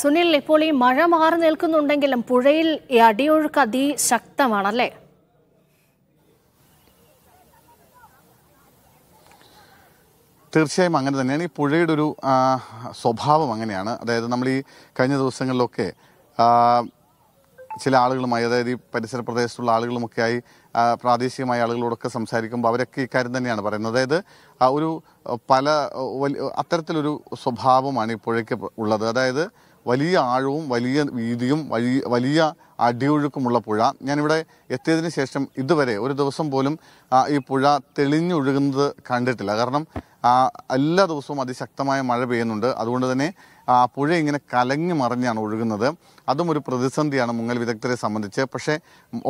Sunil uh, ഇപ്പോൾ ഈ മഴ മാറി നിൽക്കുന്നുണ്ടെങ്കിലും പുഴയിൽ ഈ അടിയൊഴുക്ക് അതിശക്തമാണല്ലേ തീർച്ചയായും അങ്ങനെ തന്നെയാണ് ഈ പുഴയുടെ ഒരു സ്വഭാവം അങ്ങനെയാണ് അതായത് നമ്മൾ ഈ കഴിഞ്ഞ ദിവസങ്ങളിലൊക്കെ ചില ആളുകളുമായി അതായത് ഈ പരിസര പ്രദേശത്തുള്ള ആളുകളുമൊക്കെയായി പ്രാദേശികമായ ആളുകളോടൊക്കെ സംസാരിക്കുമ്പോൾ അവരൊക്കെ ഇക്കാര്യം തന്നെയാണ് പറയുന്നത് അതായത് ഒരു പല വലിയ അത്തരത്തിലൊരു സ്വഭാവമാണ് ഇപ്പോഴേക്ക് ഉള്ളത് അതായത് വലിയ ആഴവും വലിയ വീതിയും വലിയ വലിയ അടിയൊഴുക്കുമുള്ള പുഴ ഞാനിവിടെ എത്തിയതിന് ശേഷം ഇതുവരെ ഒരു ദിവസം പോലും ഈ പുഴ തെളിഞ്ഞൊഴുകുന്നത് കണ്ടിട്ടില്ല കാരണം എല്ലാ ദിവസവും അതിശക്തമായ മഴ പെയ്യുന്നുണ്ട് അതുകൊണ്ട് തന്നെ പുഴ ഇങ്ങനെ കലങ്ങി മറിഞ്ഞാണ് ഒഴുകുന്നത് അതും ഒരു പ്രതിസന്ധിയാണ് മുങ്ങൽ വിദഗ്ധരെ സംബന്ധിച്ച് പക്ഷേ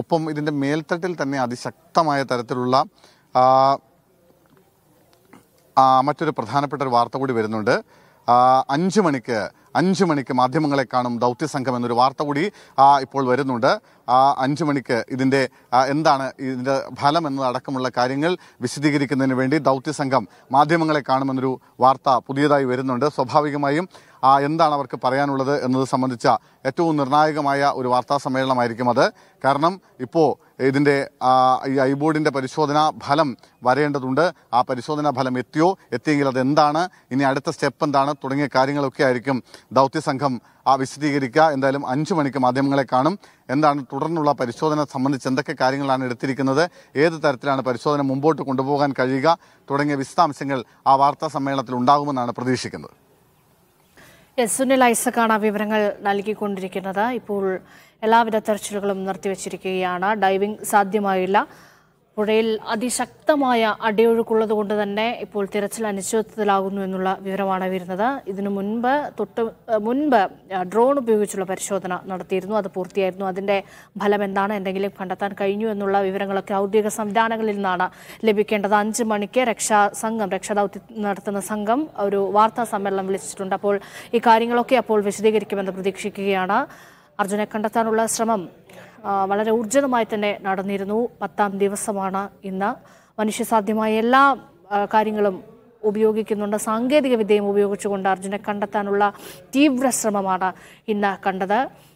ഒപ്പം ഇതിൻ്റെ മേൽത്തട്ടിൽ തന്നെ അതിശക്തമായ തരത്തിലുള്ള മറ്റൊരു പ്രധാനപ്പെട്ട ഒരു വാർത്ത കൂടി വരുന്നുണ്ട് അഞ്ച് മണിക്ക് അഞ്ച് മണിക്ക് മാധ്യമങ്ങളെ കാണും ദൗത്യ സംഘം എന്നൊരു വാർത്ത കൂടി ഇപ്പോൾ വരുന്നുണ്ട് ആ അഞ്ച് മണിക്ക് ഇതിൻ്റെ എന്താണ് ഇതിൻ്റെ ഫലം എന്നതടക്കമുള്ള കാര്യങ്ങൾ വിശദീകരിക്കുന്നതിന് വേണ്ടി ദൗത്യ സംഘം മാധ്യമങ്ങളെ കാണുമെന്നൊരു വാർത്ത പുതിയതായി വരുന്നുണ്ട് സ്വാഭാവികമായും എന്താണ് അവർക്ക് പറയാനുള്ളത് എന്നത് സംബന്ധിച്ച ഏറ്റവും നിർണായകമായ ഒരു വാർത്താ സമ്മേളനമായിരിക്കും അത് കാരണം ഇപ്പോൾ ഇതിൻ്റെ ഈ ഐ പരിശോധനാ ഫലം വരേണ്ടതുണ്ട് ആ പരിശോധനാ ഫലം എത്തിയോ എത്തിയെങ്കിൽ അത് എന്താണ് ഇനി അടുത്ത സ്റ്റെപ്പ് എന്താണ് തുടങ്ങിയ കാര്യങ്ങളൊക്കെ ആയിരിക്കും ദൗത്യ സംഘം ആ വിശദീകരിക്കുക എന്തായാലും അഞ്ച് മണിക്ക് മാധ്യമങ്ങളെ കാണും എന്താണ് തുടർന്നുള്ള പരിശോധന സംബന്ധിച്ച് എന്തൊക്കെ കാര്യങ്ങളാണ് എടുത്തിരിക്കുന്നത് ഏത് തരത്തിലാണ് പരിശോധന മുമ്പോട്ട് കൊണ്ടുപോകാൻ കഴിയുക തുടങ്ങിയ വിശദാംശങ്ങൾ ആ വാർത്താ സമ്മേളനത്തിൽ ഉണ്ടാകുമെന്നാണ് പ്രതീക്ഷിക്കുന്നത് സുനിൽ ഐസക്കാണ് വിവരങ്ങൾ നൽകിക്കൊണ്ടിരിക്കുന്നത് ഇപ്പോൾ എല്ലാവിധ തെരച്ചിലുകളും നിർത്തിവച്ചിരിക്കുകയാണ് ഡൈവിംഗ് സാധ്യമായില്ല പുഴയിൽ അതിശക്തമായ അടിയൊഴുക്കുള്ളത് കൊണ്ട് തന്നെ ഇപ്പോൾ തിരച്ചിൽ അനിശ്ചിതത്വത്തിലാകുന്നു എന്നുള്ള വിവരമാണ് വരുന്നത് ഇതിനു മുൻപ് തൊട്ട് മുൻപ് ഡ്രോൺ ഉപയോഗിച്ചുള്ള പരിശോധന നടത്തിയിരുന്നു അത് പൂർത്തിയായിരുന്നു അതിൻ്റെ ഫലം എന്താണ് എന്തെങ്കിലും കണ്ടെത്താൻ കഴിഞ്ഞു എന്നുള്ള വിവരങ്ങളൊക്കെ ഔദ്യോഗിക സംവിധാനങ്ങളിൽ നിന്നാണ് ലഭിക്കേണ്ടത് അഞ്ച് മണിക്ക് രക്ഷാ സംഘം രക്ഷാദൗത്യം നടത്തുന്ന സംഘം ഒരു വാർത്താ സമ്മേളനം വിളിച്ചിട്ടുണ്ട് അപ്പോൾ ഈ കാര്യങ്ങളൊക്കെ അപ്പോൾ വിശദീകരിക്കുമെന്ന് പ്രതീക്ഷിക്കുകയാണ് അർജുനെ കണ്ടെത്താനുള്ള ശ്രമം വളരെ ഊർജിതമായി തന്നെ നടന്നിരുന്നു പത്താം ദിവസമാണ് ഇന്ന് മനുഷ്യസാധ്യമായ എല്ലാ കാര്യങ്ങളും ഉപയോഗിക്കുന്നുണ്ട് സാങ്കേതിക വിദ്യയും ഉപയോഗിച്ചുകൊണ്ട് അർജുനെ കണ്ടെത്താനുള്ള തീവ്ര ശ്രമമാണ് ഇന്ന് കണ്ടത്